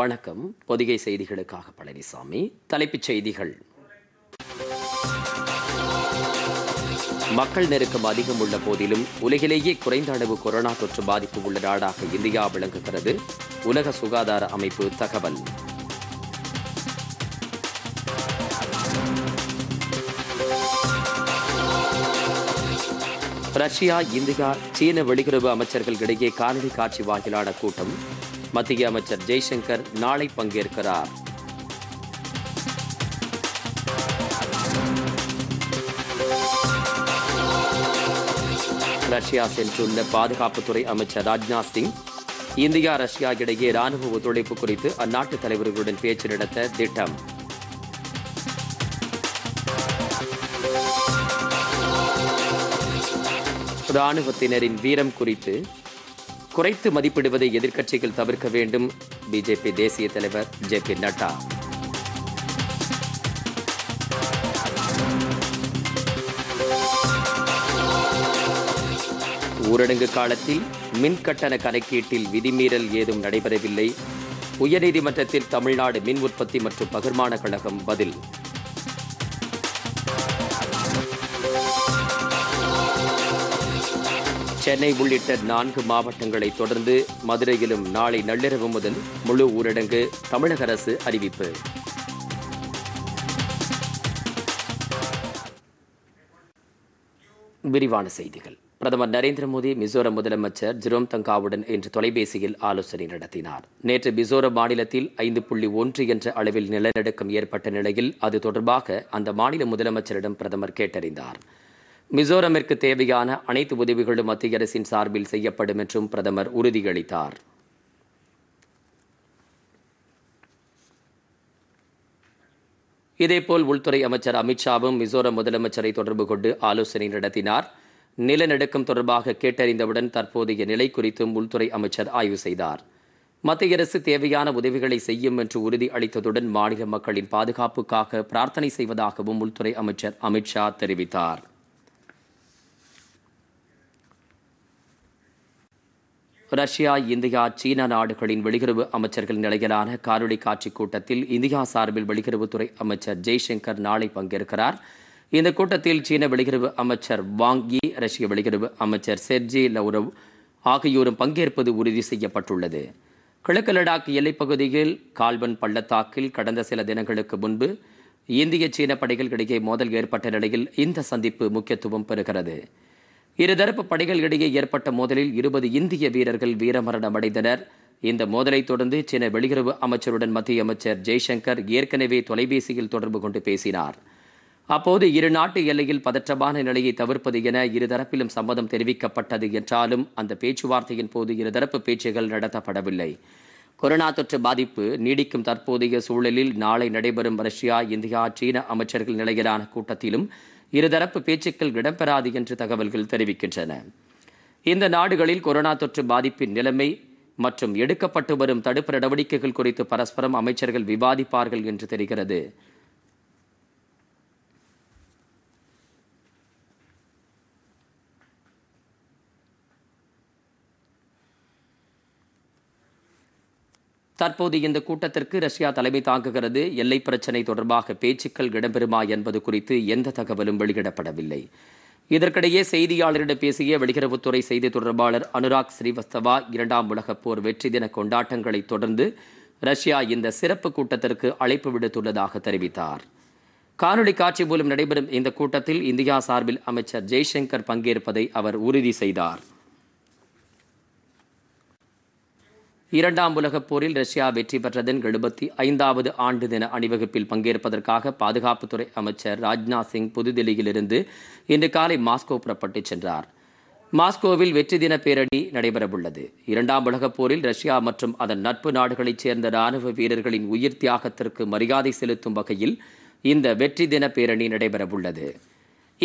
வணக்கம் பொதிகை செய்திகளுக்காக பழனிசாமி தலைப்புச் செய்திகள் மக்கள் நெருக்கம் அதிகம் உள்ள போதிலும் உலகிலேயே குறைந்த அளவு கொரோனா தொற்று பாதிப்பு உள்ள நாடாக இந்தியா விளங்குகிறது உலக சுகாதார அமைப்பு தகவல் ரஷ்யா இந்தியா சீன வெளியுறவு அமைச்சர்கள் இடையே காணொலி காட்சி வாயிலான கூட்டம் மத்திய அமைச்சர் ஜெய்சங்கர் நாளை பங்கேற்கிறார் ரஷ்யா சென்றுள்ள பாதுகாப்புத்துறை அமைச்சர் ராஜ்நாத் சிங் இந்தியா ரஷ்யா இடையே ராணுவ ஒத்துழைப்பு குறித்து அந்நாட்டு தலைவர்களுடன் பேச்சு நடத்த திட்டம் ராணுவத்தினரின் வீரம் குறித்து குறைத்து மதிப்பிடுவதை எதிர்க்கட்சிகள் தவிர்க்க வேண்டும் பிஜேபி தேசிய தலைவர் ஜே பி நட்டா ஊரடங்கு காலத்தில் மின் கட்டண கணக்கீட்டில் விதிமீறல் ஏதும் நடைபெறவில்லை உயர்நீதிமன்றத்தில் தமிழ்நாடு மின் உற்பத்தி மற்றும் பகிர்மான கழகம் பதில் சென்னை உள்ளிட்ட நான்கு மாவட்டங்களை தொடர்ந்து மதுரையிலும் நாளை நள்ளிரவு முதல் முழு ஊரடங்கு தமிழக அரசு அறிவிப்பு விரிவான செய்திகள் பிரதமர் நரேந்திர மோடி மிசோரம் முதலமைச்சர் ஜிரோம் தங்காவுடன் இன்று தொலைபேசியில் ஆலோசனை நடத்தினார் நேற்று மிசோரம் மாநிலத்தில் ஐந்து புள்ளி ஒன்று என்ற அளவில் நிலநடுக்கம் ஏற்பட்ட நிலையில் அது தொடர்பாக அந்த மாநில முதலமைச்சரிடம் பிரதமர் கேட்டறிந்தார் மிசோரமிற்கு தேவையான அனைத்து உதவிகளும் மத்திய அரசின் சார்பில் செய்யப்படும் என்றும் பிரதமர் உறுதியளித்தார் இதேபோல் உள்துறை அமைச்சர் அமித்ஷாவும் மிசோரம் முதலமைச்சரை தொடர்பு கொண்டு ஆலோசனை நடத்தினார் நிலநடுக்கம் தொடர்பாக கேட்டறிந்தவுடன் தற்போதைய நிலை குறித்தும் உள்துறை அமைச்சர் ஆய்வு செய்தார் மத்திய அரசு தேவையான உதவிகளை செய்யும் என்று உறுதி அளித்ததுடன் மாநில மக்களின் பாதுகாப்புக்காக பிரார்த்தனை செய்வதாகவும் உள்துறை அமைச்சர் அமித்ஷா தெரிவித்தார் ரஷ்யா இந்தியா சீனா நாடுகளின் வெளியுறவு அமைச்சர்கள் நிலையிலான காணொலி காட்சி கூட்டத்தில் இந்தியா சார்பில் வெளியுறவுத்துறை அமைச்சர் ஜெய்சங்கர் நாளை பங்கேற்கிறார் இந்த கூட்டத்தில் சீன வெளியுறவு அமைச்சர் வாங் யி ரஷ்ய வெளியுறவு அமைச்சர் செர்ஜி லவ்ரவ் ஆகியோரும் பங்கேற்பது உறுதி செய்யப்பட்டுள்ளது கிழக்கு லடாக் எல்லைப்பகுதியில் கால்பன் பள்ளத்தாக்கில் கடந்த சில தினங்களுக்கு முன்பு இந்திய சீன படைகள் இடையே மோதல் ஏற்பட்ட நிலையில் இந்த சந்திப்பு முக்கியத்துவம் பெறுகிறது இருதரப்பு படைகளிடையே ஏற்பட்ட மோதலில் இருபது இந்திய வீரர்கள் வீரமரணம் அடைந்தனர் இந்த மோதலை தொடர்ந்து சீன வெளியுறவு அமைச்சருடன் மத்திய அமைச்சர் ஜெய்சங்கர் ஏற்கனவே தொலைபேசியில் தொடர்பு கொண்டு பேசினார் அப்போது இரு நாட்டு எல்லையில் பதற்றமான நிலையை தவிர்ப்பது என இருதரப்பிலும் சம்மதம் தெரிவிக்கப்பட்டது என்றாலும் அந்த பேச்சுவார்த்தையின் போது இருதரப்பு பேச்சுகள் நடத்தப்படவில்லை கொரோனா தொற்று பாதிப்பு நீடிக்கும் தற்போதைய சூழலில் நாளை நடைபெறும் ரஷ்யா இந்தியா சீன அமைச்சர்கள் நிலையிலான கூட்டத்திலும் இருதரப்பு பேச்சுக்கள் இடம்பெறாது என்று தகவல்கள் தெரிவிக்கின்றன இந்த நாடுகளில் கொரோனா தொற்று பாதிப்பின் நிலைமை மற்றும் எடுக்கப்பட்டு வரும் தடுப்பு நடவடிக்கைகள் குறித்து பரஸ்பரம் அமைச்சர்கள் விவாதிப்பார்கள் என்று தெரிகிறது தற்போது இந்த கூட்டத்திற்கு ரஷ்யா தலைமை தாங்குகிறது எல்லை பிரச்சினை தொடர்பாக பேச்சுக்கள் இடம்பெறுமா என்பது குறித்து எந்த தகவலும் வெளியிடப்படவில்லை இதற்கிடையே செய்தியாளரிடம் பேசிய வெளியுறவுத்துறை செய்தி தொடர்பாளர் அனுராக் ஸ்ரீவஸ்தவா இரண்டாம் உலகப் போர் வெற்றி தின கொண்டாட்டங்களை தொடர்ந்து ரஷ்யா இந்த சிறப்பு கூட்டத்திற்கு அழைப்பு விடுத்துள்ளதாக தெரிவித்தார் காணொலி காட்சி மூலம் நடைபெறும் இந்த கூட்டத்தில் இந்தியா சார்பில் அமைச்சர் ஜெய்சங்கர் பங்கேற்பதை அவர் உறுதி செய்தார் இரண்டாம் உலகப் போரில் ரஷ்யா வெற்றி பெற்றதன் எழுபத்தி ஐந்தாவது ஆண்டு தின அணிவகுப்பில் பங்கேற்பதற்காக பாதுகாப்புத்துறை அமைச்சர் ராஜ்நாத் சிங் புதுதில்லியிலிருந்து இன்று காலை மாஸ்கோ புறப்பட்டுச் சென்றார் மாஸ்கோவில் வெற்றி தின பேரணி நடைபெறவுள்ளது இரண்டாம் உலகப் போரில் ரஷ்யா மற்றும் அதன் நட்பு நாடுகளைச் சேர்ந்த ராணுவ வீரர்களின் உயிர் தியாகத்திற்கு மரியாதை செலுத்தும் வகையில் இந்த வெற்றி தின பேரணி நடைபெறவுள்ளது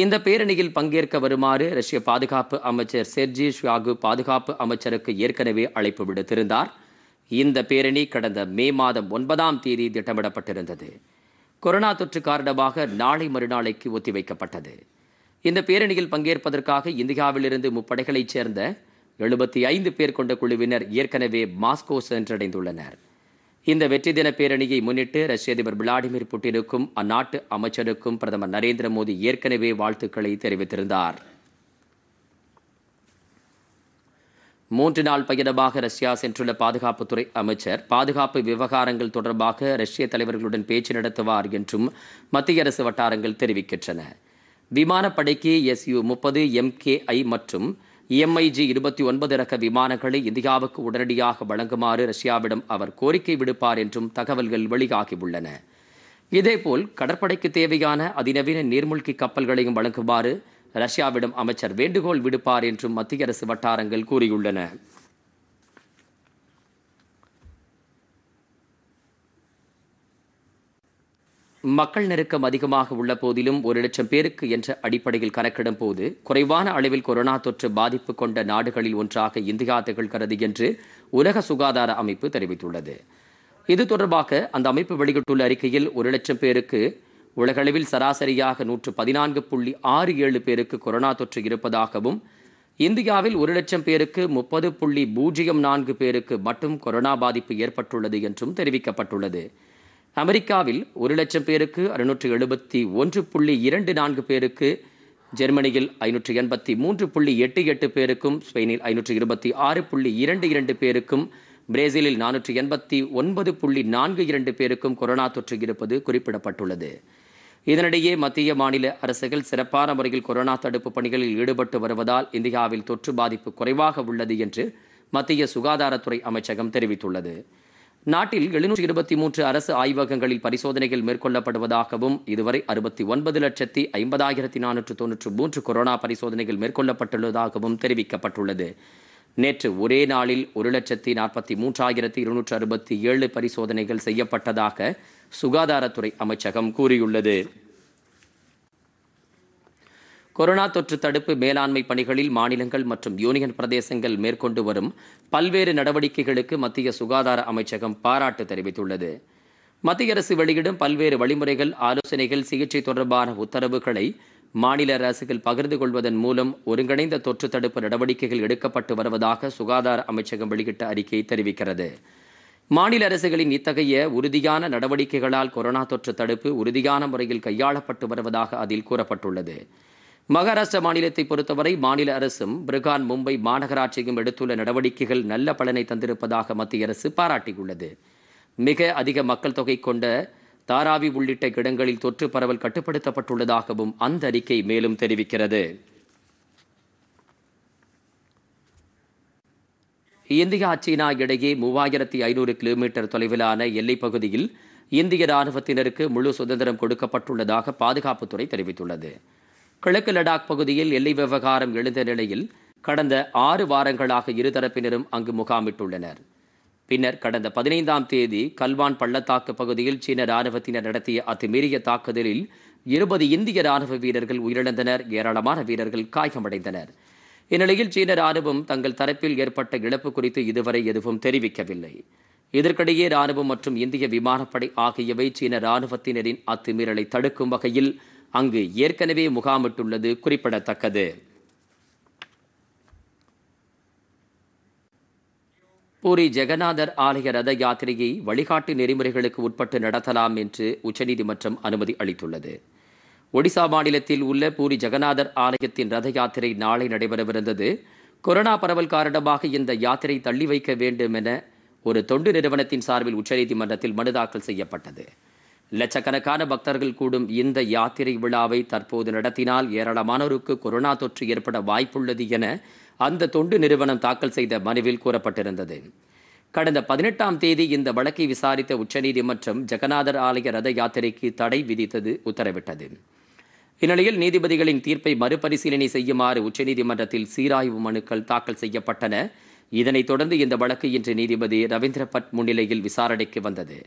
இந்த பேரணியில் பங்கேற்க வருமாறு ரஷ்ய பாதுகாப்பு அமைச்சர் செர்ஜி ஷியாகு பாதுகாப்பு அமைச்சருக்கு ஏற்கனவே அழைப்பு விடுத்திருந்தார் இந்த பேரணி கடந்த மே மாதம் ஒன்பதாம் தேதி திட்டமிடப்பட்டிருந்தது கொரோனா தொற்று காரணமாக நாளை மறுநாளைக்கு ஒத்திவைக்கப்பட்டது இந்த பேரணியில் பங்கேற்பதற்காக இந்தியாவிலிருந்து முப்படைகளைச் சேர்ந்த எழுபத்தி ஐந்து பேர் கொண்ட குழுவினர் ஏற்கனவே மாஸ்கோ சென்றடைந்துள்ளனர் இந்த வெற்றி தின பேரணியை முன்னிட்டு ரஷ்ய அதிபர் விளாடிமிர் புட்டினுக்கும் அந்நாட்டு அமைச்சருக்கும் பிரதமர் நரேந்திர மோடி ஏற்கனவே வாழ்த்துக்களை தெரிவித்திருந்தார் மூன்று நாள் பயணமாக ரஷ்யா சென்றுள்ள பாதுகாப்புத்துறை அமைச்சர் பாதுகாப்பு விவகாரங்கள் தொடர்பாக ரஷ்ய தலைவர்களுடன் பேச்சு நடத்துவார் என்றும் மத்திய அரசு வட்டாரங்கள் தெரிவிக்கின்றன விமானப்படைக்கு எஸ்யூ முப்பது எம்கேஐ மற்றும் இஎம்ஐஜி இருபத்தி ஒன்பது ரக விமானங்களை இந்தியாவுக்கு உடனடியாக வழங்குமாறு ரஷ்யாவிடம் அவர் கோரிக்கை விடுப்பார் என்றும் தகவல்கள் வெளியாகியுள்ளன இதேபோல் கடற்படைக்கு தேவையான அதிநவீன நீர்மூழ்கி கப்பல்களையும் வழங்குமாறு ரஷ்யாவிடம் அமைச்சர் வேண்டுகோள் விடுப்பார் என்றும் மத்திய அரசு வட்டாரங்கள் கூறியுள்ளன மக்கள் நெருக்கம் அதிகமாக உள்ள போதிலும் ஒரு லட்சம் பேருக்கு என்ற அடிப்படையில் கணக்கிடும் போது குறைவான அளவில் கொரோனா தொற்று பாதிப்பு கொண்ட நாடுகளில் ஒன்றாக இந்தியா திகழ்கிறது என்று உலக சுகாதார அமைப்பு தெரிவித்துள்ளது இது தொடர்பாக அந்த அமைப்பு வெளியிட்டுள்ள அறிக்கையில் ஒரு லட்சம் பேருக்கு உலகளவில் சராசரியாக நூற்று பதினான்கு புள்ளி ஆறு ஏழு பேருக்கு கொரோனா தொற்று இருப்பதாகவும் இந்தியாவில் ஒரு லட்சம் பேருக்கு முப்பது புள்ளி பூஜ்ஜியம் நான்கு பேருக்கு மட்டும் கொரோனா பாதிப்பு ஏற்பட்டுள்ளது என்றும் தெரிவிக்கப்பட்டுள்ளது அமெரிக்காவில் ஒரு லட்சம் பேருக்கு அறுநூற்று எழுபத்தி ஒன்று புள்ளி இரண்டு நான்கு பேருக்கு ஜெர்மனியில் ஐநூற்று எண்பத்தி மூன்று புள்ளி எட்டு எட்டு பேருக்கும் ஸ்பெயினில் ஐநூற்று இருபத்தி ஆறு புள்ளி இரண்டு இரண்டு பேருக்கும் பிரேசிலில் நானூற்று எண்பத்தி ஒன்பது புள்ளி நான்கு இரண்டு பேருக்கும் கொரோனா தொற்று இருப்பது குறிப்பிடப்பட்டுள்ளது இதனிடையே மத்திய மாநில அரசுகள் சிறப்பான முறையில் கொரோனா தடுப்பு பணிகளில் ஈடுபட்டு வருவதால் இந்தியாவில் தொற்று பாதிப்பு குறைவாக உள்ளது என்று மத்திய சுகாதாரத்துறை அமைச்சகம் தெரிவித்துள்ளது நாட்டில் எழுநூற்றி இருபத்தி மூன்று அரசு ஆய்வகங்களில் பரிசோதனைகள் மேற்கொள்ளப்படுவதாகவும் இதுவரை அறுபத்தி ஒன்பது லட்சத்தி ஐம்பதாயிரத்தி நானூற்று தொன்னூற்று மூன்று கொரோனா பரிசோதனைகள் மேற்கொள்ளப்பட்டுள்ளதாகவும் தெரிவிக்கப்பட்டுள்ளது நேற்று ஒரே நாளில் ஒரு லட்சத்தி நாற்பத்தி மூன்றாயிரத்தி இருநூற்று அறுபத்தி ஏழு பரிசோதனைகள் செய்யப்பட்டதாக சுகாதாரத்துறை அமைச்சகம் கூறியுள்ளது கொரோனா தொற்று தடுப்பு மேலாண்மை பணிகளில் மாநிலங்கள் மற்றும் யூனியன் பிரதேசங்கள் மேற்கொண்டு வரும் பல்வேறு நடவடிக்கைகளுக்கு மத்திய சுகாதார அமைச்சகம் பாராட்டு தெரிவித்துள்ளது மத்திய அரசு வெளியிடும் பல்வேறு வழிமுறைகள் ஆலோசனைகள் சிகிச்சை தொடர்பான உத்தரவுகளை மாநில அரசுகள் பகிர்ந்து கொள்வதன் மூலம் ஒருங்கிணைந்த தொற்று தடுப்பு நடவடிக்கைகள் எடுக்கப்பட்டு வருவதாக சுகாதார அமைச்சகம் வெளியிட்ட அறிக்கை தெரிவிக்கிறது மாநில அரசுகளின் இத்தகைய உறுதியான நடவடிக்கைகளால் கொரோனா தொற்று தடுப்பு உறுதியான முறையில் கையாளப்பட்டு வருவதாக அதில் கூறப்பட்டுள்ளது மகாராஷ்டிரா மாநிலத்தை பொறுத்தவரை மாநில அரசும் பிரகான் மும்பை மாநகராட்சியும் எடுத்துள்ள நடவடிக்கைகள் நல்ல பலனை தந்திருப்பதாக மத்திய அரசு பாராட்டியுள்ளது மிக அதிக மக்கள் தொகை கொண்ட தாராவி உள்ளிட்ட இடங்களில் தொற்று பரவல் கட்டுப்படுத்தப்பட்டுள்ளதாகவும் அந்த அறிக்கை மேலும் தெரிவிக்கிறது இந்தியா சீனா இடையே மூவாயிரத்தி ஐநூறு கிலோமீட்டர் தொலைவிலான எல்லைப் பகுதியில் இந்திய ராணுவத்தினருக்கு முழு சுதந்திரம் கொடுக்கப்பட்டுள்ளதாக பாதுகாப்புத்துறை தெரிவித்துள்ளது கிழக்கு லடாக் பகுதியில் எல்லை விவகாரம் எழுந்த நிலையில் கடந்த ஆறு வாரங்களாக இருதரப்பினரும் அங்கு முகாமிட்டுள்ளனர் பின்னர் கடந்த பதினைந்தாம் தேதி கல்வான் பள்ளத்தாக்கு பகுதியில் சீன ராணுவத்தினர் நடத்திய அத்துமீறிய தாக்குதலில் இருபது இந்திய ராணுவ வீரர்கள் உயிரிழந்தனர் ஏராளமான வீரர்கள் காயமடைந்தனர் இந்நிலையில் சீன ராணுவம் தங்கள் தரப்பில் ஏற்பட்ட இழப்பு குறித்து இதுவரை எதுவும் தெரிவிக்கவில்லை இதற்கிடையே ராணுவம் மற்றும் இந்திய விமானப்படை ஆகியவை சீன ராணுவத்தினரின் அத்துமீறலை தடுக்கும் வகையில் அங்கு ஏற்கனவே முகாமிட்டுள்ளது குறிப்பிடத்தக்கது பூரி ஜெகநாதர் ஆலய ரத யாத்திரையை வழிகாட்டு நெறிமுறைகளுக்கு உட்பட்டு நடத்தலாம் என்று உச்சநீதிமன்றம் அனுமதி அளித்துள்ளது ஒடிசா மாநிலத்தில் உள்ள பூரி ஜெகநாதர் ஆலயத்தின் ரத யாத்திரை நாளை நடைபெறவிருந்தது கொரோனா பரவல் காரணமாக இந்த யாத்திரை தள்ளி வைக்க வேண்டும் என ஒரு தொண்டு நிறுவனத்தின் சார்பில் உச்சநீதிமன்றத்தில் மனு தாக்கல் செய்யப்பட்டது லட்சக்கணக்கான பக்தர்கள் கூடும் இந்த யாத்திரை விழாவை தற்போது நடத்தினால் ஏராளமானோருக்கு கொரோனா தொற்று ஏற்பட வாய்ப்புள்ளது என அந்த தொண்டு நிறுவனம் தாக்கல் செய்த மனுவில் கூறப்பட்டிருந்தது கடந்த பதினெட்டாம் தேதி இந்த வழக்கை விசாரித்த உச்சநீதிமன்றம் ஜெகநாதர் ஆலய ரத யாத்திரைக்கு தடை விதித்தது உத்தரவிட்டது இந்நிலையில் நீதிபதிகளின் தீர்ப்பை மறுபரிசீலனை செய்யுமாறு உச்சநீதிமன்றத்தில் சீராய்வு மனுக்கள் தாக்கல் செய்யப்பட்டன இதனைத் தொடர்ந்து இந்த வழக்கு இன்று நீதிபதி ரவீந்திர பட் முன்னிலையில் விசாரணைக்கு வந்தது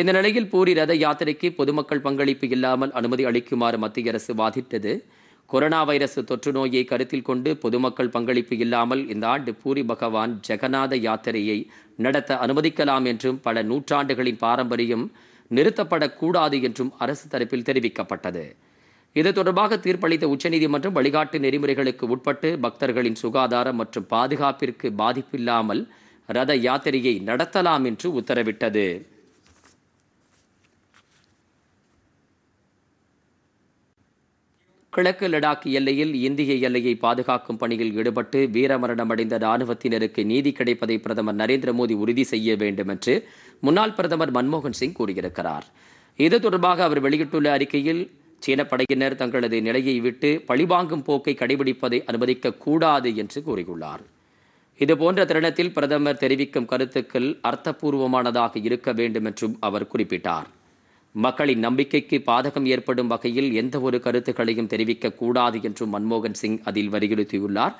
இந்த நிலையில் பூரி ரத யாத்திரைக்கு பொதுமக்கள் பங்களிப்பு இல்லாமல் அனுமதி அளிக்குமாறு மத்திய அரசு வாதிட்டது கொரோனா வைரஸ் தொற்று நோயை கருத்தில் கொண்டு பொதுமக்கள் பங்களிப்பு இல்லாமல் இந்த ஆண்டு பூரி பகவான் ஜெகநாத யாத்திரையை நடத்த அனுமதிக்கலாம் என்றும் பல நூற்றாண்டுகளின் பாரம்பரியம் நிறுத்தப்படக்கூடாது என்றும் அரசு தரப்பில் தெரிவிக்கப்பட்டது இது தொடர்பாக தீர்ப்பளித்த உச்சநீதிமன்றம் வழிகாட்டு நெறிமுறைகளுக்கு உட்பட்டு பக்தர்களின் சுகாதாரம் மற்றும் பாதுகாப்பிற்கு பாதிப்பில்லாமல் ரத யாத்திரையை நடத்தலாம் என்று உத்தரவிட்டது கிழக்கு லடாக் எல்லையில் இந்திய எல்லையை பாதுகாக்கும் பணியில் ஈடுபட்டு வீரமரணமடைந்த ராணுவத்தினருக்கு நீதி கிடைப்பதை பிரதமர் நரேந்திர மோடி உறுதி செய்ய வேண்டும் என்று முன்னாள் பிரதமர் மன்மோகன் சிங் கூறியிருக்கிறார் இது தொடர்பாக அவர் வெளியிட்டுள்ள அறிக்கையில் சீன படையினர் தங்களது நிலையை விட்டு பழிவாங்கும் போக்கை கடைபிடிப்பதை அனுமதிக்க கூடாது என்று கூறியுள்ளார் இதுபோன்ற தருணத்தில் பிரதமர் தெரிவிக்கும் கருத்துக்கள் அர்த்தபூர்வமானதாக இருக்க வேண்டும் என்றும் அவர் குறிப்பிட்டார் மக்களின் நம்பிக்கைக்கு பாதகம் ஏற்படும் வகையில் எந்த ஒரு கருத்துக்களையும் தெரிவிக்கக்கூடாது என்றும் மன்மோகன் சிங் அதில் வலியுறுத்தியுள்ளார்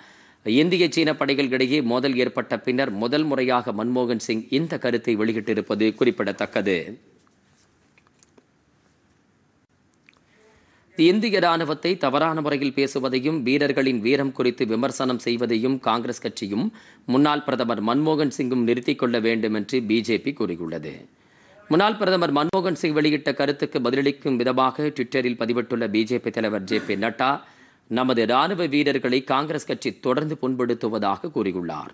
இந்திய சீன படைகள் இடையே மோதல் ஏற்பட்ட பின்னர் முதல் முறையாக மன்மோகன் சிங் இந்த கருத்தை வெளியிட்டிருப்பது குறிப்பிடத்தக்கது இந்திய ராணுவத்தை தவறான முறையில் பேசுவதையும் வீரர்களின் வீரம் குறித்து விமர்சனம் செய்வதையும் காங்கிரஸ் கட்சியும் முன்னாள் பிரதமர் மன்மோகன் சிங்கும் நிறுத்திக் கொள்ள வேண்டும் என்று பிஜேபி கூறியுள்ளது முன்னாள் பிரதமர் மன்மோகன் சிங் வெளியிட்ட கருத்துக்கு பதிலளிக்கும் விதமாக ட்விட்டரில் பதிவிட்டுள்ள பிஜேபி தலைவர் ஜே பி நட்டா நமது ராணுவ வீரர்களை காங்கிரஸ் கட்சி தொடர்ந்து புண்படுத்துவதாக கூறியுள்ளார்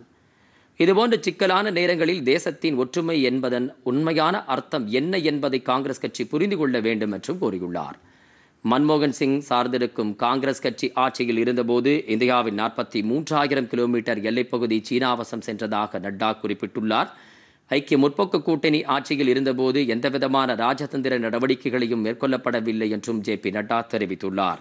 இதுபோன்ற சிக்கலான நேரங்களில் தேசத்தின் ஒற்றுமை என்பதன் உண்மையான அர்த்தம் என்ன என்பதை காங்கிரஸ் கட்சி புரிந்து கொள்ள வேண்டும் என்றும் கூறியுள்ளார் மன்மோகன் சிங் சார்ந்திருக்கும் காங்கிரஸ் கட்சி ஆட்சியில் இருந்தபோது இந்தியாவின் நாற்பத்தி மூன்றாயிரம் கிலோமீட்டர் எல்லைப்பகுதி சீனாவசம் சென்றதாக நட்டா குறிப்பிட்டுள்ளார் ஐக்கிய முற்போக்கு கூட்டணி ஆட்சியில் இருந்தபோது எந்தவிதமான ராஜதந்திர நடவடிக்கைகளையும் மேற்கொள்ளப்படவில்லை என்றும் ஜே பி நட்டா தெரிவித்துள்ளார்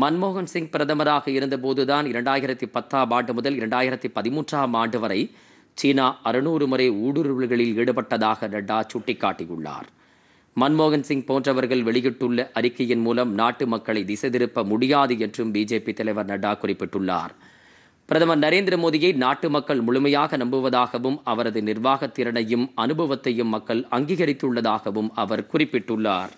மன்மோகன் சிங் பிரதமராக இருந்தபோதுதான் இரண்டாயிரத்தி பத்தாம் ஆண்டு முதல் இரண்டாயிரத்தி பதிமூன்றாம் ஆண்டு வரை சீனா அறுநூறு முறை ஊடுருவல்களில் ஈடுபட்டதாக நட்டா சுட்டிக்காட்டியுள்ளார் மன்மோகன் சிங் போன்றவர்கள் வெளியிட்டுள்ள அறிக்கையின் மூலம் நாட்டு மக்களை திசை திருப்ப முடியாது என்றும் பிஜேபி தலைவர் நட்டா குறிப்பிட்டுள்ளார் பிரதமர் நரேந்திர மோடியை நாட்டு மக்கள் முழுமையாக நம்புவதாகவும் அவரது நிர்வாகத் திறனையும் அனுபவத்தையும் மக்கள் அங்கீகரித்துள்ளதாகவும் அவர் குறிப்பிட்டுள்ளார்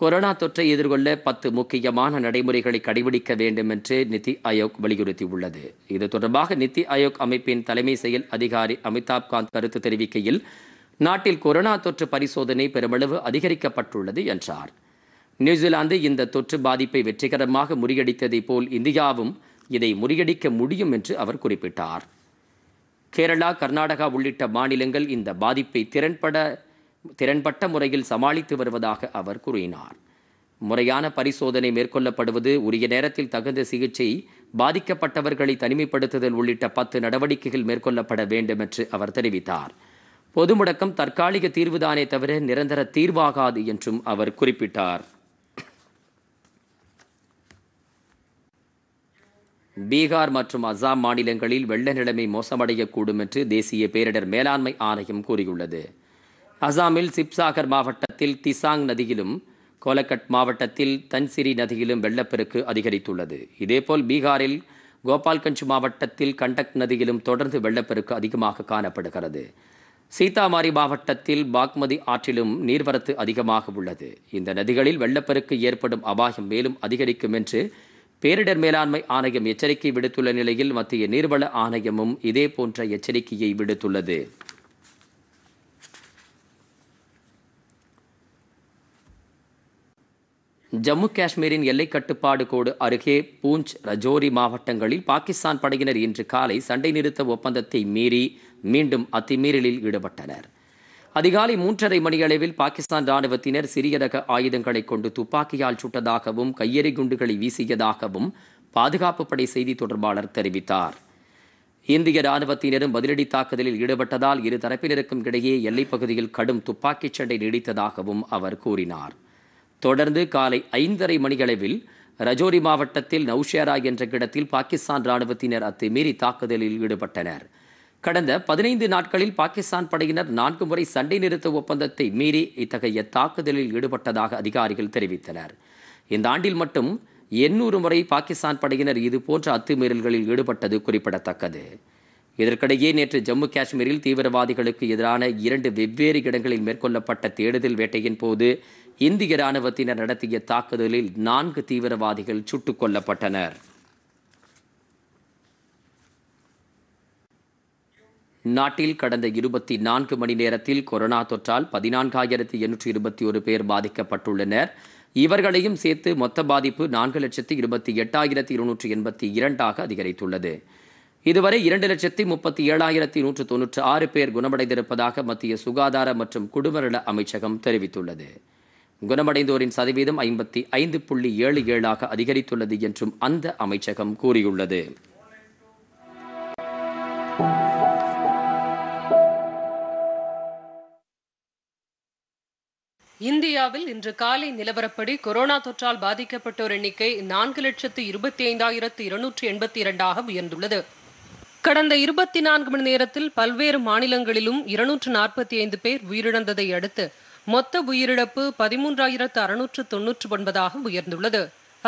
கொரோனா தொற்றை எதிர்கொள்ள பத்து முக்கியமான நடைமுறைகளை கடைபிடிக்க வேண்டும் என்று நிதி ஆயோக் வலியுறுத்தியுள்ளது இது தொடர்பாக நிதி ஆயோக் அமைப்பின் தலைமை செயல் அதிகாரி அமிதாப் காந்த் கருத்து தெரிவிக்கையில் நாட்டில் கொரோனா தொற்று பரிசோதனை பெருமளவு அதிகரிக்கப்பட்டுள்ளது என்றார் நியூசிலாந்து இந்த தொற்று பாதிப்பை வெற்றிகரமாக முறியடித்ததை போல் இந்தியாவும் இதை முறியடிக்க முடியும் என்று அவர் குறிப்பிட்டார் கேரளா கர்நாடகா உள்ளிட்ட மாநிலங்கள் இந்த பாதிப்பை திறன்பட திறன்பட்ட முறையில் சமாளித்து வருவதாக அவர் கூறினார் முறையான பரிசோதனை மேற்கொள்ளப்படுவது உரிய நேரத்தில் தகுந்த சிகிச்சை பாதிக்கப்பட்டவர்களை தனிமைப்படுத்துதல் உள்ளிட்ட பத்து நடவடிக்கைகள் மேற்கொள்ளப்பட வேண்டும் என்று அவர் தெரிவித்தார் பொது முடக்கம் தற்காலிக தீர்வுதானே தவிர நிரந்தர தீர்வாகாது என்றும் அவர் குறிப்பிட்டார் பீகார் மற்றும் அசாம் மாநிலங்களில் வெள்ள நிலைமை மோசமடையக்கூடும் என்று தேசிய பேரிடர் மேலாண்மை ஆணையம் கூறியுள்ளது அசாமில் சிப்சாகர் மாவட்டத்தில் திசாங் நதியிலும் கோலக்கட் மாவட்டத்தில் தன்சிரி நதியிலும் வெள்ளப்பெருக்கு அதிகரித்துள்ளது இதேபோல் பீகாரில் கோபால்கஞ்ச் மாவட்டத்தில் கண்டக் நதியிலும் தொடர்ந்து வெள்ளப்பெருக்கு அதிகமாக காணப்படுகிறது சீதாமாரி மாவட்டத்தில் பாக்மதி ஆற்றிலும் நீர்வரத்து அதிகமாக உள்ளது இந்த நதிகளில் வெள்ளப்பெருக்கு ஏற்படும் அபாயம் மேலும் அதிகரிக்கும் என்று பேரிடர் மேலாண்மை ஆணையம் எச்சரிக்கை விடுத்துள்ள நிலையில் மத்திய நீர்வள ஆணையமும் இதே போன்ற எச்சரிக்கையை விடுத்துள்ளது ஜம்மு காஷ்மீரின் எல்லைக் கட்டுப்பாடு கோடு அருகே பூஞ்ச் ரஜோரி மாவட்டங்களில் பாகிஸ்தான் படையினர் இன்று காலை சண்டை நிறுத்த ஒப்பந்தத்தை மீறி மீண்டும் அத்துமீறலில் ஈடுபட்டனர் அதிகாலை மூன்றரை மணியளவில் பாகிஸ்தான் ராணுவத்தினர் சிறிய ரக ஆயுதங்களை கொண்டு துப்பாக்கியால் சுட்டதாகவும் கையெறி குண்டுகளை வீசியதாகவும் பாதுகாப்பு படை செய்தி தொடர்பாளர் தெரிவித்தார் இந்திய ராணுவத்தினரும் பதிலடி தாக்குதலில் ஈடுபட்டதால் இரு தரப்பினருக்கும் இடையே எல்லைப்பகுதியில் கடும் துப்பாக்கிச் சண்டை நீடித்ததாகவும் அவர் கூறினார் தொடர்ந்து காலை ஐந்தரை மணியளவில் ரஜோரி மாவட்டத்தில் நௌஷேரா என்ற கிடத்தில் பாகிஸ்தான் ராணுவத்தினர் அத்துமீறி தாக்குதலில் ஈடுபட்டனர் கடந்த பதினைந்து நாட்களில் பாகிஸ்தான் படையினர் நான்கு முறை சண்டை நிறுத்த ஒப்பந்தத்தை மீறி இத்தகைய தாக்குதலில் ஈடுபட்டதாக அதிகாரிகள் தெரிவித்தனர் இந்த ஆண்டில் மட்டும் எண்ணூறு முறை பாகிஸ்தான் படையினர் இதுபோன்ற அத்துமீறல்களில் ஈடுபட்டது குறிப்பிடத்தக்கது இதற்கிடையே நேற்று ஜம்மு காஷ்மீரில் தீவிரவாதிகளுக்கு எதிரான இரண்டு வெவ்வேறு இடங்களில் மேற்கொள்ளப்பட்ட தேடுதல் வேட்டையின் போது இந்திய ராணுவத்தினர் நடத்திய தாக்குதலில் நான்கு தீவிரவாதிகள் சுட்டுக் கொல்லப்பட்டனர் நாட்டில் கடந்த இருபத்தி நான்கு மணி நேரத்தில் கொரோனா தொற்றால் பதினான்காயிரத்தி எண்ணூற்றி இருபத்தி ஒரு பேர் பாதிக்கப்பட்டுள்ளனர் இவர்களையும் சேர்த்து மொத்த பாதிப்பு நான்கு லட்சத்து இருபத்தி எட்டாயிரத்தி இருநூற்றி எண்பத்தி இரண்டாக அதிகரித்துள்ளது இதுவரை இரண்டு லட்சத்தி முப்பத்தி ஏழாயிரத்தி நூற்று தொன்னூற்று ஆறு பேர் குணமடைந்திருப்பதாக மத்திய சுகாதார மற்றும் குடும்பநல அமைச்சகம் தெரிவித்துள்ளது குணமடைந்தோரின் சதவீதம் ஐம்பத்தி ஐந்து புள்ளி ஏழு ஏழாக அதிகரித்துள்ளது என்றும் அந்த அமைச்சகம் கூறியுள்ளது இந்தியாவில் இன்று காலை நிலவரப்படி கொரோனா தொற்றால் பாதிக்கப்பட்டோர் எண்ணிக்கை நான்கு லட்சத்து இருபத்தி ஐந்தாயிரத்து இருநூற்று எண்பத்தி இரண்டாக உயர்ந்துள்ளது கடந்த இருபத்தி நான்கு மணி நேரத்தில் பல்வேறு மாநிலங்களிலும் இருநூற்று நாற்பத்தி ஐந்து பேர் உயிரிழந்ததை அடுத்து மொத்த உயிரிழப்பு பதிமூன்றாயிரத்து அறுநூற்று தொன்னூற்று ஒன்பதாக உயர்ந்துள்ளது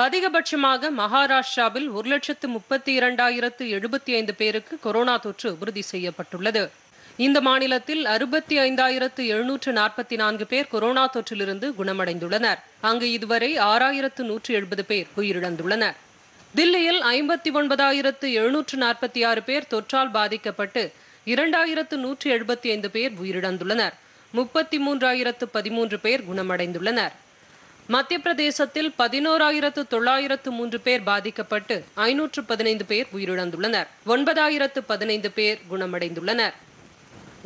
அதிகபட்சமாக மகாராஷ்டிராவில் ஒரு லட்சத்து முப்பத்தி இரண்டாயிரத்து எழுபத்தி ஐந்து பேருக்கு கொரோனா தொற்று உறுதி செய்யப்பட்டுள்ளது இந்த மாநிலத்தில் அறுபத்தி ஐந்தாயிரத்து எழுநூற்று நாற்பத்தி நான்கு பேர் கொரோனா தொற்றிலிருந்து குணமடைந்துள்ளனர் அங்கு இதுவரை ஆறாயிரத்து நூற்று எழுபது பேர் உயிரிழந்துள்ளனர் தில்லியில் ஐம்பத்தி ஒன்பதாயிரத்து எழுநூற்று நாற்பத்தி ஆறு பேர் தொற்றால் பாதிக்கப்பட்டு இரண்டாயிரத்து நூற்றி எழுபத்தி ஐந்து பேர் உயிரிழந்துள்ளனர் முப்பத்தி மூன்றாயிரத்து பதிமூன்று பேர் குணமடைந்துள்ளனர் மத்திய பிரதேசத்தில் பதினோராயிரத்து தொள்ளாயிரத்து மூன்று பேர் பாதிக்கப்பட்டு ஐநூற்று பதினைந்து பேர் உயிரிழந்துள்ளனர் ஒன்பதாயிரத்து பதினைந்து பேர் குணமடைந்துள்ளனர்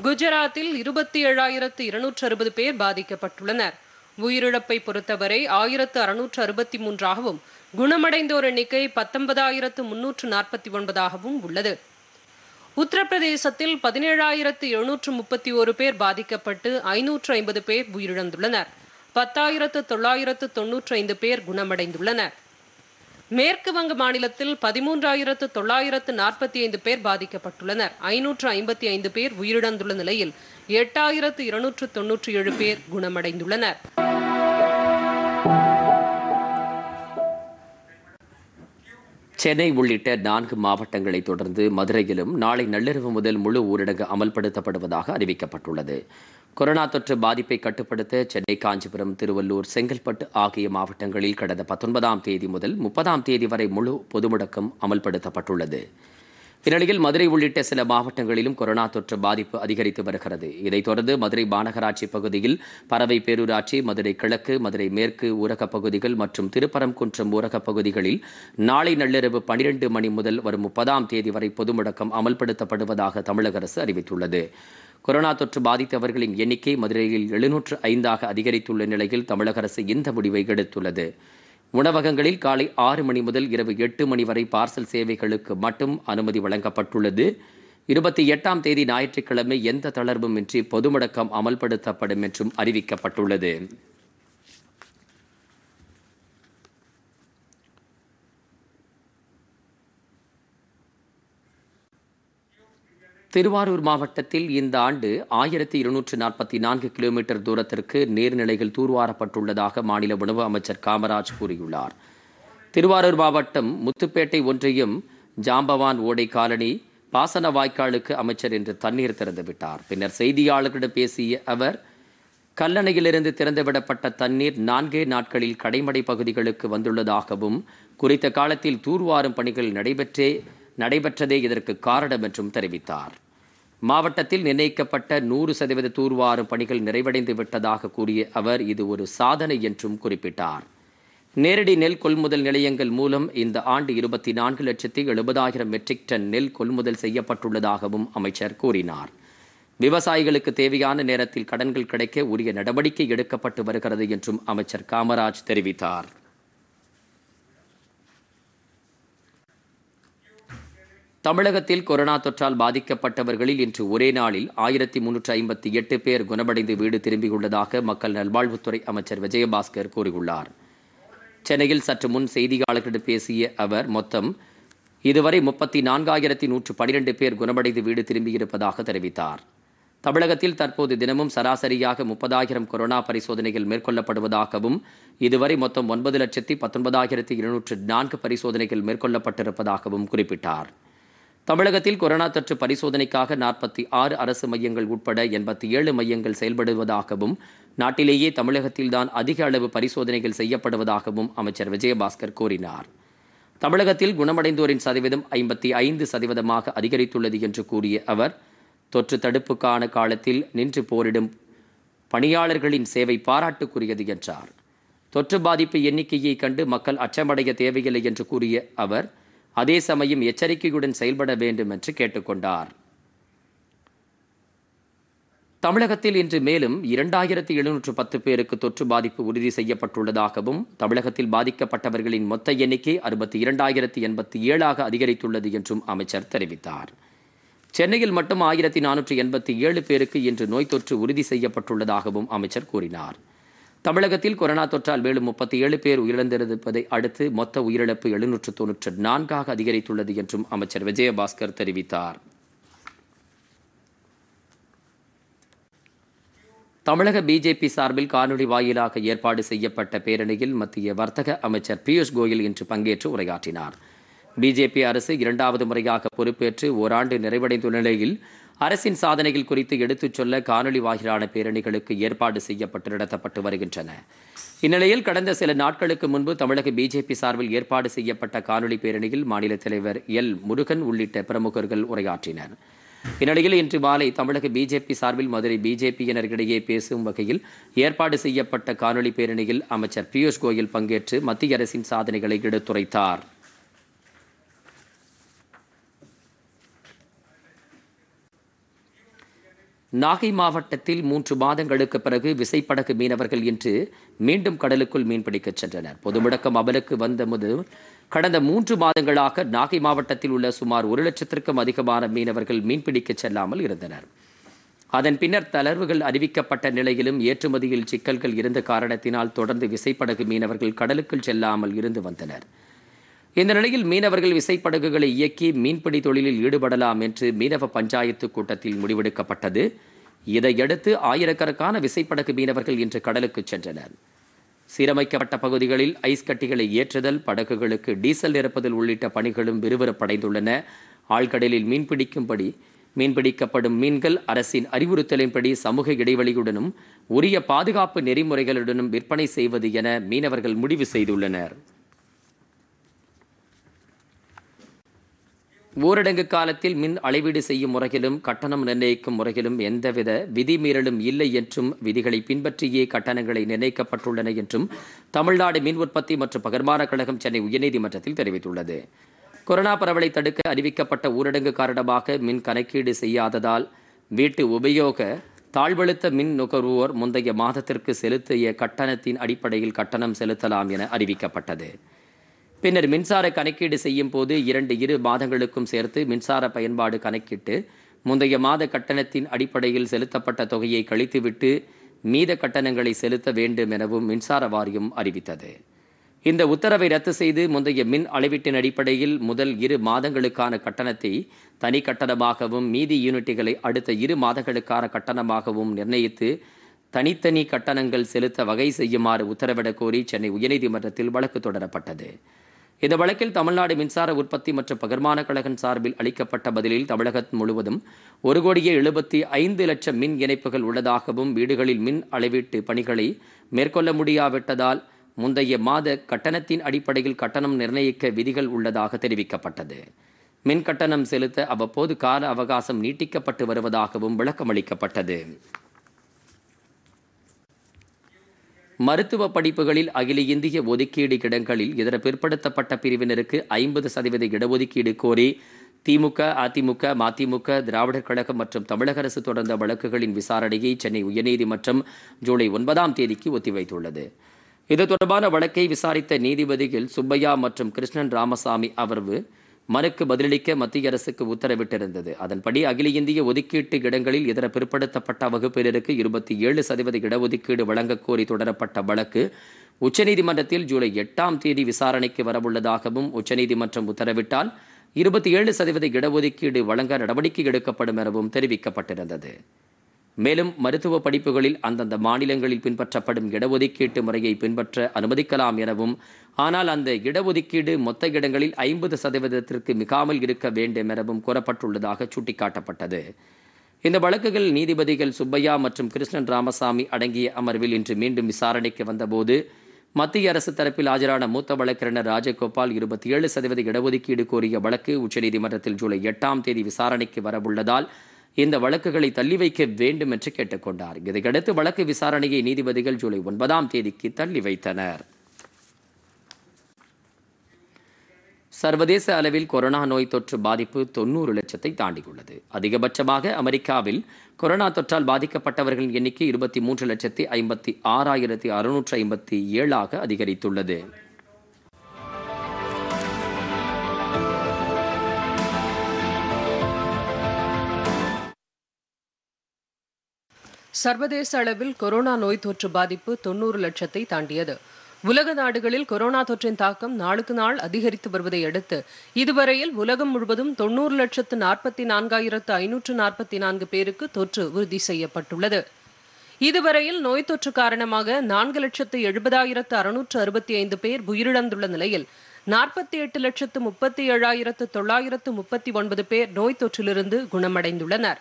குஜராத்தில் இருபத்தி ஏழாயிரத்து இருநூற்று அறுபது பேர் பாதிக்கப்பட்டுள்ளனர் உயிரிழப்பை பொறுத்தவரை ஆயிரத்து அறுநூற்று அறுபத்தி மூன்றாகவும் குணமடைந்தோர் எண்ணிக்கை பத்தொன்பதாயிரத்து முன்னூற்று நாற்பத்தி ஒன்பதாகவும் உள்ளது உத்தரப்பிரதேசத்தில் பதினேழாயிரத்து எழுநூற்று முப்பத்தி ஒரு பேர் பாதிக்கப்பட்டு ஐநூற்று ஐம்பது பேர் உயிரிழந்துள்ளனர் பத்தாயிரத்து தொள்ளாயிரத்து தொன்னூற்றி ஐந்து பேர் குணமடைந்துள்ளனர் மேற்கு வங்க மாநிலத்தில் பதிமூன்றாயிரத்து தொள்ளாயிரத்து நாற்பத்தி ஐந்து பேர் பாதிக்கப்பட்டுள்ளனர் ஐநூற்று ஐம்பத்தி ஐந்து பேர் உயிரிழந்துள்ள நிலையில் எட்டாயிரத்து இருநூற்று தொன்னூற்றி ஏழு பேர் குணமடைந்துள்ளனர் சென்னை உள்ளிட்ட நான்கு மாவட்டங்களை தொடர்ந்து மதுரையிலும் நாளை நள்ளிரவு முதல் முழு ஊரடங்கு அமல்படுத்தப்படுவதாக அறிவிக்கப்பட்டுள்ளது கொரோனா தொற்று பாதிப்பை கட்டுப்படுத்த சென்னை காஞ்சிபுரம் திருவள்ளூர் செங்கல்பட்டு ஆகிய மாவட்டங்களில் கடந்த பத்தொன்பதாம் தேதி முதல் முப்பதாம் தேதி வரை முழு பொதுமுடக்கம் அமல்படுத்தப்பட்டுள்ளது இந்நிலையில் மதுரை உள்ளிட்ட சில மாவட்டங்களிலும் கொரோனா தொற்று பாதிப்பு அதிகரித்து வருகிறது இதைத் தொடர்ந்து மதுரை மாநகராட்சி பகுதியில் பறவை பேரூராட்சி மதுரை கிழக்கு மதுரை மேற்கு ஊரகப் பகுதிகள் மற்றும் திருப்பரங்குன்றம் ஊரகப் பகுதிகளில் நாளை நள்ளிரவு பனிரெண்டு மணி முதல் வரும் முப்பதாம் தேதி வரை பொது முடக்கம் அமல்படுத்தப்படுவதாக தமிழக அரசு அறிவித்துள்ளது கொரோனா தொற்று பாதித்தவர்களின் எண்ணிக்கை மதுரையில் எழுநூற்று ஐந்தாக அதிகரித்துள்ள நிலையில் தமிழக அரசு இந்த முடிவை எடுத்துள்ளது உணவகங்களில் காலை ஆறு மணி முதல் இரவு எட்டு மணி வரை பார்சல் சேவைகளுக்கு மட்டும் அனுமதி வழங்கப்பட்டுள்ளது இருபத்தி எட்டாம் தேதி ஞாயிற்றுக்கிழமை எந்த தளர்வுமின்றி பொது முடக்கம் அமல்படுத்தப்படும் என்றும் அறிவிக்கப்பட்டுள்ளது திருவாரூர் மாவட்டத்தில் இந்த ஆண்டு ஆயிரத்தி இருநூற்று நாற்பத்தி நான்கு கிலோமீட்டர் தூரத்திற்கு நீர்நிலைகள் தூர்வாரப்பட்டுள்ளதாக மாநில உணவு அமைச்சர் காமராஜ் கூறியுள்ளார் திருவாரூர் மாவட்டம் முத்துப்பேட்டை ஒன்றையும் ஜாம்பவான் ஓடை காலனி பாசன வாய்க்காலுக்கு அமைச்சர் இன்று தண்ணீர் திறந்துவிட்டார் பின்னர் செய்தியாளர்களிடம் பேசிய அவர் கல்லணையிலிருந்து திறந்துவிடப்பட்ட தண்ணீர் நான்கே நாட்களில் கடைமடை பகுதிகளுக்கு வந்துள்ளதாகவும் குறித்த காலத்தில் தூர்வாரும் பணிகள் நடைபெற்றே நடைபெற்றதே இதற்கு காரணம் என்றும் தெரிவித்தார் மாவட்டத்தில் நிர்ணயிக்கப்பட்ட நூறு சதவீத தூர்வாரும் பணிகள் நிறைவடைந்து விட்டதாக கூறிய அவர் இது ஒரு சாதனை என்றும் குறிப்பிட்டார் நேரடி நெல் கொள்முதல் நிலையங்கள் மூலம் இந்த ஆண்டு இருபத்தி நான்கு லட்சத்தி எழுபதாயிரம் மெட்ரிக் டன் நெல் கொள்முதல் செய்யப்பட்டுள்ளதாகவும் அமைச்சர் கூறினார் விவசாயிகளுக்கு தேவையான நேரத்தில் கடன்கள் கிடைக்க உரிய நடவடிக்கை எடுக்கப்பட்டு வருகிறது என்றும் அமைச்சர் காமராஜ் தெரிவித்தார் தமிழகத்தில் கொரோனா தொற்றால் பாதிக்கப்பட்டவர்களில் இன்று ஒரே நாளில் ஆயிரத்தி முன்னூற்று ஐம்பத்தி எட்டு பேர் குணமடைந்து வீடு திரும்பியுள்ளதாக மக்கள் நல்வாழ்வுத்துறை அமைச்சர் விஜயபாஸ்கர் கூறியுள்ளார் சென்னையில் சற்று முன் செய்தியாளர்களிடம் பேசிய அவர் மொத்தம் இதுவரை முப்பத்தி நான்காயிரத்தி நூற்று பனிரெண்டு பேர் குணமடைந்து வீடு திரும்பியிருப்பதாக தெரிவித்தார் தமிழகத்தில் தற்போது தினமும் சராசரியாக முப்பதாயிரம் கொரோனா பரிசோதனைகள் மேற்கொள்ளப்படுவதாகவும் இதுவரை மொத்தம் ஒன்பது லட்சத்தி பத்தொன்பதாயிரத்தி இருநூற்று நான்கு பரிசோதனைகள் மேற்கொள்ளப்பட்டிருப்பதாகவும் குறிப்பிட்டார் தமிழகத்தில் கொரோனா தொற்று பரிசோதனைக்காக நாற்பத்தி ஆறு அரசு மையங்கள் உட்பட எண்பத்தி ஏழு மையங்கள் செயல்படுவதாகவும் நாட்டிலேயே தமிழகத்தில்தான் அதிக அளவு பரிசோதனைகள் செய்யப்படுவதாகவும் அமைச்சர் விஜயபாஸ்கர் கூறினார் தமிழகத்தில் குணமடைந்தோரின் சதவீதம் ஐம்பத்தி ஐந்து சதவீதமாக அதிகரித்துள்ளது என்று கூறிய அவர் தொற்று தடுப்புக்கான காலத்தில் நின்று போரிடும் பணியாளர்களின் சேவை பாராட்டுக்குரியது என்றார் தொற்று பாதிப்பு எண்ணிக்கையை கண்டு மக்கள் அச்சமடைய தேவையில்லை என்று கூறிய அவர் அதே சமயம் எச்சரிக்கையுடன் செயல்பட வேண்டும் என்று கேட்டுக்கொண்டார் தமிழகத்தில் இன்று மேலும் இரண்டாயிரத்தி எழுநூற்று பத்து பேருக்கு தொற்று பாதிப்பு உறுதி செய்யப்பட்டுள்ளதாகவும் தமிழகத்தில் பாதிக்கப்பட்டவர்களின் மொத்த எண்ணிக்கை அறுபத்தி இரண்டாயிரத்தி எண்பத்தி ஏழாக அதிகரித்துள்ளது என்றும் அமைச்சர் தெரிவித்தார் சென்னையில் மட்டும் ஆயிரத்தி நானூற்றி எண்பத்தி ஏழு பேருக்கு இன்று நோய் தொற்று உறுதி செய்யப்பட்டுள்ளதாகவும் அமைச்சர் கூறினார் தமிழகத்தில் கொரோனா தொற்றால் மேலும் முப்பத்தி ஏழு பேர் உயிரிழந்திருப்பதை அடுத்து மொத்த உயிரிழப்பு எழுநூற்று தொன்னூற்று நான்காக அதிகரித்துள்ளது என்றும் அமைச்சர் விஜயபாஸ்கர் தெரிவித்தார் தமிழக பிஜேபி சார்பில் காணொலி வாயிலாக ஏற்பாடு செய்யப்பட்ட பேரணியில் மத்திய வர்த்தக அமைச்சர் பியூஷ் கோயல் இன்று பங்கேற்று உரையாற்றினார் பிஜேபி அரசு இரண்டாவது முறையாக பொறுப்பேற்று ஓராண்டு நிறைவடைந்துள்ள நிலையில் அரசின் சாதனைகள் குறித்து எடுத்துச் சொல்ல காணொலி வாயிலான பேரணிகளுக்கு ஏற்பாடு செய்யப்பட்டு நடத்தப்பட்டு வருகின்றன இந்நிலையில் கடந்த சில நாட்களுக்கு முன்பு தமிழக பிஜேபி சார்பில் ஏற்பாடு செய்யப்பட்ட காணொலி பேரணியில் மாநில தலைவர் எல் முருகன் உள்ளிட்ட பிரமுகர்கள் உரையாற்றினர் இந்நிலையில் இன்று மாலை தமிழக பிஜேபி சார்பில் மதுரை பிஜேபியினரிடையே பேசும் வகையில் ஏற்பாடு செய்யப்பட்ட காணொலி பேரணியில் அமைச்சர் பியூஷ் கோயல் பங்கேற்று மத்திய அரசின் சாதனைகளை எடுத்துரைத்தார் நாகை மாவட்டத்தில் மூன்று மாதங்களுக்கு பிறகு விசைப்படகு மீனவர்கள் இன்று மீண்டும் கடலுக்குள் மீன்பிடிக்கச் சென்றனர் முடக்கம் அமலுக்கு வந்த முதல் கடந்த மூன்று மாதங்களாக நாகை மாவட்டத்தில் உள்ள சுமார் ஒரு லட்சத்திற்கும் அதிகமான மீனவர்கள் மீன்பிடிக்கச் செல்லாமல் இருந்தனர் அதன் பின்னர் தளர்வுகள் அறிவிக்கப்பட்ட நிலையிலும் ஏற்றுமதியில் சிக்கல்கள் இருந்த காரணத்தினால் தொடர்ந்து விசைப்படகு மீனவர்கள் கடலுக்குள் செல்லாமல் இருந்து வந்தனர் இந்த நிலையில் மீனவர்கள் விசைப்படகுகளை இயக்கி மீன்பிடி தொழிலில் ஈடுபடலாம் என்று மீனவ பஞ்சாயத்து கூட்டத்தில் முடிவெடுக்கப்பட்டது இதையடுத்து ஆயிரக்கணக்கான விசைப்படகு மீனவர்கள் இன்று கடலுக்கு சென்றனர் சீரமைக்கப்பட்ட பகுதிகளில் ஐஸ் கட்டிகளை ஏற்றுதல் படகுகளுக்கு டீசல் நிரப்புதல் உள்ளிட்ட பணிகளும் விறுவிறுப்படைந்துள்ளன ஆழ்கடலில் மீன்பிடிக்கும்படி மீன்பிடிக்கப்படும் மீன்கள் அரசின் அறிவுறுத்தலின்படி சமூக இடைவெளியுடனும் உரிய பாதுகாப்பு நெறிமுறைகளுடனும் விற்பனை செய்வது என மீனவர்கள் முடிவு செய்துள்ளனர் ஊரடங்கு காலத்தில் மின் அளவீடு செய்யும் முறையிலும் கட்டணம் நிர்ணயிக்கும் முறையிலும் எந்தவித விதிமீறலும் இல்லை என்றும் விதிகளை பின்பற்றியே கட்டணங்களை நிர்ணயிக்கப்பட்டுள்ளன என்றும் தமிழ்நாடு மின் உற்பத்தி மற்றும் பகர்மான கழகம் சென்னை உயர்நீதிமன்றத்தில் தெரிவித்துள்ளது கொரோனா பரவலை தடுக்க அறிவிக்கப்பட்ட ஊரடங்கு காரணமாக மின் கணக்கீடு செய்யாததால் வீட்டு உபயோக தாழ்வழுத்த மின் நுகர்வோர் முந்தைய மாதத்திற்கு செலுத்திய கட்டணத்தின் அடிப்படையில் கட்டணம் செலுத்தலாம் என அறிவிக்கப்பட்டது பின்னர் மின்சார கணக்கீடு செய்யும் போது இரண்டு இரு மாதங்களுக்கும் சேர்த்து மின்சார பயன்பாடு கணக்கிட்டு முந்தைய மாத கட்டணத்தின் அடிப்படையில் செலுத்தப்பட்ட தொகையை கழித்துவிட்டு மீத கட்டணங்களை செலுத்த வேண்டும் எனவும் மின்சார வாரியம் அறிவித்தது இந்த உத்தரவை ரத்து செய்து முந்தைய மின் அளவீட்டின் அடிப்படையில் முதல் இரு மாதங்களுக்கான கட்டணத்தை தனி கட்டணமாகவும் மீதி யூனிட்டுகளை அடுத்த இரு மாதங்களுக்கான கட்டணமாகவும் நிர்ணயித்து தனித்தனி கட்டணங்கள் செலுத்த வகை செய்யுமாறு உத்தரவிடக் கோரி சென்னை உயர்நீதிமன்றத்தில் வழக்கு தொடரப்பட்டது இந்த வழக்கில் தமிழ்நாடு மின்சார உற்பத்தி மற்றும் பகிர்மான கழகம் சார்பில் அளிக்கப்பட்ட பதிலில் தமிழகம் முழுவதும் ஒரு கோடியே எழுபத்தி ஐந்து லட்சம் மின் இணைப்புகள் உள்ளதாகவும் வீடுகளில் மின் அளவீட்டு பணிகளை மேற்கொள்ள முடியாவிட்டதால் முந்தைய மாத கட்டணத்தின் அடிப்படையில் கட்டணம் நிர்ணயிக்க விதிகள் உள்ளதாக தெரிவிக்கப்பட்டது மின் கட்டணம் செலுத்த அவ்வப்போது கால அவகாசம் நீட்டிக்கப்பட்டு வருவதாகவும் விளக்கமளிக்கப்பட்டது மருத்துவ படிப்புகளில் அகில இந்திய ஒதுக்கீடு இடங்களில் இதர பிற்படுத்தப்பட்ட பிரிவினருக்கு ஐம்பது சதவீத இடஒதுக்கீடு கோரி திமுக அதிமுக மதிமுக திராவிடர் கழகம் மற்றும் தமிழக அரசு தொடர்ந்த வழக்குகளின் விசாரணையை சென்னை உயர்நீதிமன்றம் ஜூலை ஒன்பதாம் தேதிக்கு ஒத்திவைத்துள்ளது இது தொடர்பான வழக்கை விசாரித்த நீதிபதிகள் சுப்பையா மற்றும் கிருஷ்ணன் ராமசாமி அவர்வு மனுக்கு பதிலளிக்க மத்திய அரசுக்கு உத்தரவிட்டிருந்தது அதன்படி அகில இந்திய ஒதுக்கீட்டு இடங்களில் இதர பிற்படுத்தப்பட்ட வகுப்பினருக்கு இருபத்தி ஏழு சதவீத இடஒதுக்கீடு வழங்கக்கோரி தொடரப்பட்ட வழக்கு உச்சநீதிமன்றத்தில் ஜூலை எட்டாம் தேதி விசாரணைக்கு வரவுள்ளதாகவும் உச்சநீதிமன்றம் உத்தரவிட்டால் இருபத்தி ஏழு சதவீத இடஒதுக்கீடு வழங்க நடவடிக்கை எடுக்கப்படும் எனவும் தெரிவிக்கப்பட்டிருந்தது மேலும் மருத்துவ படிப்புகளில் அந்தந்த மாநிலங்களில் பின்பற்றப்படும் இடஒதுக்கீட்டு முறையை பின்பற்ற அனுமதிக்கலாம் எனவும் ஆனால் அந்த இடஒதுக்கீடு மொத்த இடங்களில் ஐம்பது சதவீதத்திற்கு மிகாமல் இருக்க வேண்டும் எனவும் கூறப்பட்டுள்ளதாக சுட்டிக்காட்டப்பட்டது இந்த வழக்குகள் நீதிபதிகள் சுப்பையா மற்றும் கிருஷ்ணன் ராமசாமி அடங்கிய அமர்வில் இன்று மீண்டும் விசாரணைக்கு வந்தபோது மத்திய அரசு தரப்பில் ஆஜரான மூத்த வழக்கறிஞர் ராஜகோபால் இருபத்தி ஏழு சதவீத இடஒதுக்கீடு கோரிய வழக்கு உச்சநீதிமன்றத்தில் ஜூலை எட்டாம் தேதி விசாரணைக்கு வரவுள்ளதால் இந்த வழக்குகளை தள்ளி வைக்க வேண்டும் என்று கேட்டுக்கொண்டார் இதையடுத்து வழக்கு விசாரணையை நீதிபதிகள் ஜூலை ஒன்பதாம் தேதிக்கு தள்ளி வைத்தனர் சர்வதேச அளவில் கொரோனா நோய் தொற்று பாதிப்பு தொண்ணூறு லட்சத்தை தாண்டியுள்ளது அதிகபட்சமாக அமெரிக்காவில் கொரோனா தொற்றால் பாதிக்கப்பட்டவர்களின் எண்ணிக்கை இருபத்தி மூன்று லட்சத்தி ஐம்பத்தி ஆறாயிரத்தி அறுநூற்று ஐம்பத்தி ஏழாக அதிகரித்துள்ளது சர்வதேச அளவில் கொரோனா நோய் தொற்று பாதிப்பு தொன்னூறு லட்சத்தை தாண்டியது உலக நாடுகளில் கொரோனா தொற்றின் தாக்கம் நாளுக்கு நாள் அதிகரித்து வருவதை அடுத்து இதுவரையில் உலகம் முழுவதும் தொன்னூறு லட்சத்து நாற்பத்தி நான்காயிரத்து ஐநூற்று நாற்பத்தி நான்கு பேருக்கு தொற்று உறுதி செய்யப்பட்டுள்ளது இதுவரையில் நோய் தொற்று காரணமாக நான்கு லட்சத்து எழுபதாயிரத்து அறுநூற்று அறுபத்தி ஐந்து பேர் உயிரிழந்துள்ள நிலையில் நாற்பத்தி எட்டு லட்சத்து முப்பத்தி ஏழாயிரத்து தொள்ளாயிரத்து முப்பத்தி ஒன்பது பேர் நோய் தொற்றிலிருந்து குணமடைந்துள்ளனா்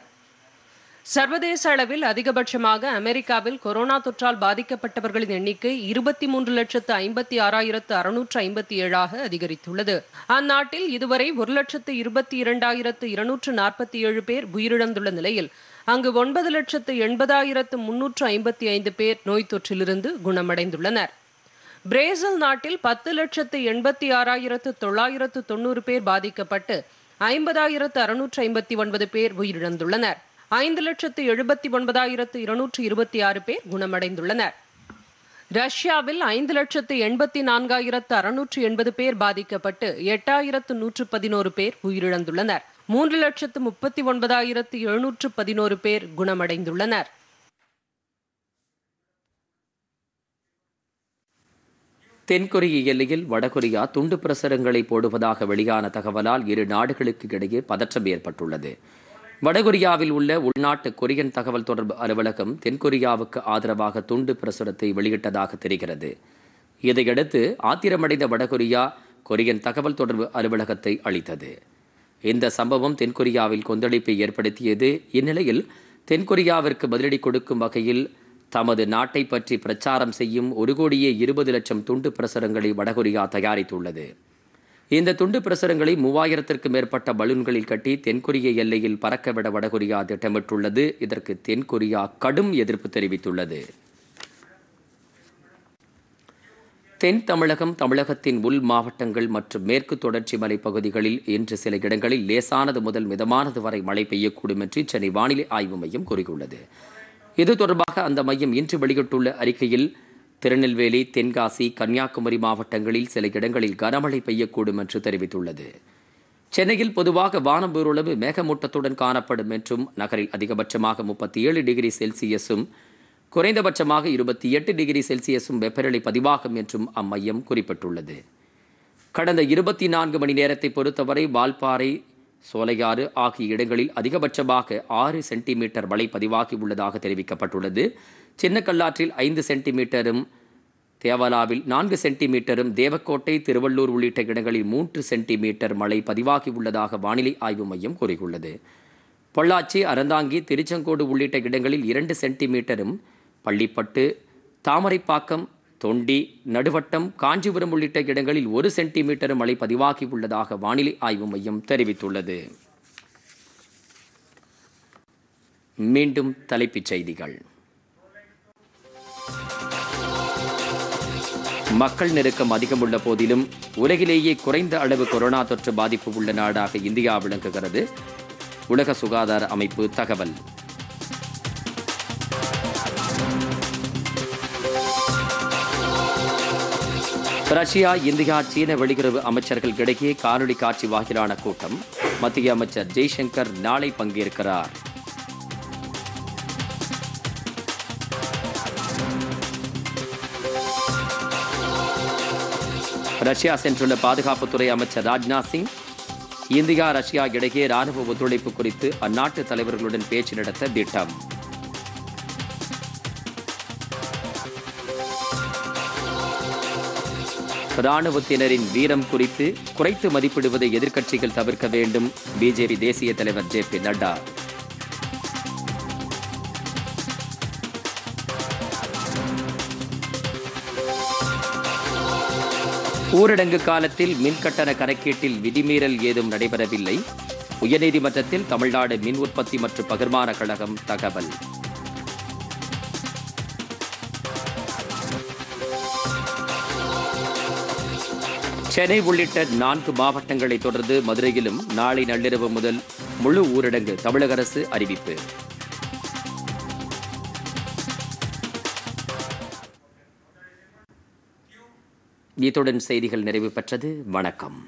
சர்வதேச அளவில் அதிகபட்சமாக அமெரிக்காவில் கொரோனா தொற்றால் பாதிக்கப்பட்டவர்களின் எண்ணிக்கை இருபத்தி மூன்று லட்சத்து ஐம்பத்தி ஆறாயிரத்து அறுநூற்று ஐம்பத்தி ஏழாக அதிகரித்துள்ளது அந்நாட்டில் இதுவரை ஒரு லட்சத்து இருபத்தி இரண்டாயிரத்து இருநூற்று நாற்பத்தி ஏழு பேர் உயிரிழந்துள்ள நிலையில் அங்கு ஒன்பது லட்சத்து எண்பதாயிரத்து முன்னூற்று ஐம்பத்தி ஐந்து பேர் நோய் தொற்றிலிருந்து குணமடைந்துள்ளனர் பிரேசில் நாட்டில் பத்து லட்சத்து எண்பத்தி ஆறாயிரத்து தொள்ளாயிரத்து தொண்ணூறு பேர் பாதிக்கப்பட்டு ஐம்பதாயிரத்து அறுநூற்று ஐம்பத்தி ஒன்பது பேர் உயிரிழந்துள்ளனர் ஐந்து லட்சத்து எழுபத்தி ஒன்பதாயிரத்து இருநூற்று இருபத்தி ஆறு பேர் குணமடைந்துள்ளனர் ரஷ்யாவில் ஐந்து லட்சத்து எண்பத்தி நான்காயிரத்து அறுநூற்று எண்பது பேர் பாதிக்கப்பட்டு எட்டாயிரத்து நூற்று பதினோரு பேர் உயிரிழந்துள்ளனர் மூன்று லட்சத்து முப்பத்தி ஒன்பதாயிரத்து எழுநூற்று பதினோரு பேர் குணமடைந்துள்ளனர் தென்கொரிய எல்லையில் வடகொரியா துண்டு பிரசுரங்களை போடுவதாக வெளியான தகவலால் இரு நாடுகளுக்கு இடையே பதற்றம் ஏற்பட்டுள்ளது வடகொரியாவில் உள்ள உள்நாட்டு கொரியன் தகவல் தொடர்பு அலுவலகம் தென்கொரியாவுக்கு ஆதரவாக துண்டு பிரசுரத்தை வெளியிட்டதாக தெரிகிறது இதையடுத்து ஆத்திரமடைந்த வடகொரியா கொரியன் தகவல் தொடர்பு அலுவலகத்தை அளித்தது இந்த சம்பவம் தென்கொரியாவில் கொந்தளிப்பை ஏற்படுத்தியது இந்நிலையில் தென்கொரியாவிற்கு பதிலடி கொடுக்கும் வகையில் தமது நாட்டை பற்றி பிரச்சாரம் செய்யும் ஒரு கோடியே இருபது லட்சம் துண்டு பிரசுரங்களை வடகொரியா தயாரித்துள்ளது இந்த துண்டு பிரசுரங்களை மூவாயிரத்திற்கு மேற்பட்ட பலூன்களில் கட்டி தென்கொரிய எல்லையில் பறக்கவிட வடகொரியா திட்டமிட்டுள்ளது இதற்கு தென்கொரியா கடும் எதிர்ப்பு தெரிவித்துள்ளது தென் தமிழகம் தமிழகத்தின் உள் மாவட்டங்கள் மற்றும் மேற்கு தொடர்ச்சி மலைப்பகுதிகளில் இன்று சில இடங்களில் லேசானது முதல் மிதமானது வரை மழை பெய்யக்கூடும் என்று சென்னை வானிலை ஆய்வு மையம் கூறியுள்ளது இது தொடர்பாக அந்த மையம் இன்று வெளியிட்டுள்ள அறிக்கையில் திருநெல்வேலி தென்காசி கன்னியாகுமரி மாவட்டங்களில் சில இடங்களில் கனமழை பெய்யக்கூடும் என்று தெரிவித்துள்ளது சென்னையில் பொதுவாக வானம் ஓரளவு மேகமூட்டத்துடன் காணப்படும் என்றும் நகரில் அதிகபட்சமாக முப்பத்தி ஏழு டிகிரி செல்சியஸும் குறைந்தபட்சமாக இருபத்தி எட்டு டிகிரி செல்சியஸும் வெப்பநிலை பதிவாகும் என்றும் அம்மையம் குறிப்பிட்டுள்ளது கடந்த இருபத்தி நான்கு மணி நேரத்தை பொறுத்தவரை வால்பாறை சோலையாறு ஆகிய இடங்களில் அதிகபட்சமாக ஆறு சென்டிமீட்டர் மழை பதிவாகி உள்ளதாக தெரிவிக்கப்பட்டுள்ளது சின்ன கல்லாற்றில் ஐந்து சென்டிமீட்டரும் தேவலாவில் நான்கு சென்டிமீட்டரும் தேவக்கோட்டை திருவள்ளூர் உள்ளிட்ட இடங்களில் மூன்று சென்டிமீட்டர் மழை பதிவாகியுள்ளதாக வானிலை ஆய்வு மையம் கூறியுள்ளது பொள்ளாச்சி அறந்தாங்கி திருச்செங்கோடு உள்ளிட்ட இடங்களில் இரண்டு சென்டிமீட்டரும் பள்ளிப்பட்டு தாமரைப்பாக்கம் தொண்டி நடுவட்டம் காஞ்சிபுரம் உள்ளிட்ட இடங்களில் ஒரு சென்டிமீட்டர் மழை பதிவாகியுள்ளதாக வானிலை ஆய்வு மையம் தெரிவித்துள்ளது மீண்டும் தலைப்புச் செய்திகள் மக்கள் நெருக்கம் அதிகம் உள்ள போதிலும் உலகிலேயே குறைந்த அளவு கொரோனா தொற்று பாதிப்பு உள்ள நாடாக இந்தியா விளங்குகிறது உலக சுகாதார அமைப்பு தகவல் ரஷ்யா இந்தியா சீன வெளியுறவு அமைச்சர்கள் இடையே காணொலி காட்சி வாயிலான கூட்டம் மத்திய அமைச்சர் ஜெய்சங்கர் நாளை பங்கேற்கிறார் ரஷ்யா சென்றுள்ள பாதுகாப்புத்துறை அமைச்சர் ராஜ்நாத் சிங் இந்தியா ரஷ்யா இடையே ராணுவ ஒத்துழைப்பு குறித்து அந்நாட்டு தலைவர்களுடன் பேச்சு நடத்த திட்டம் ராணுவத்தினரின் வீரம் குறித்து குறைத்து மதிப்பிடுவதை எதிர்க்கட்சிகள் தவிர்க்க வேண்டும் பிஜேபி தேசிய தலைவர் ஜே பி நட்டா ஊரடங்கு காலத்தில் மின்கட்டண கணக்கீட்டில் விதிமீறல் ஏதும் நடைபெறவில்லை உயர்நீதிமன்றத்தில் தமிழ்நாடு மின் உற்பத்தி மற்றும் பகிர்மான கழகம் தகவல் சென்னை உள்ளிட்ட நான்கு மாவட்டங்களை தொடர்ந்து மதுரையிலும் நாளை நள்ளிரவு முதல் முழு ஊரடங்கு தமிழக அரசு அறிவிப்பு இத்துடன் செய்திகள் நிறைவு பெற்றது வணக்கம்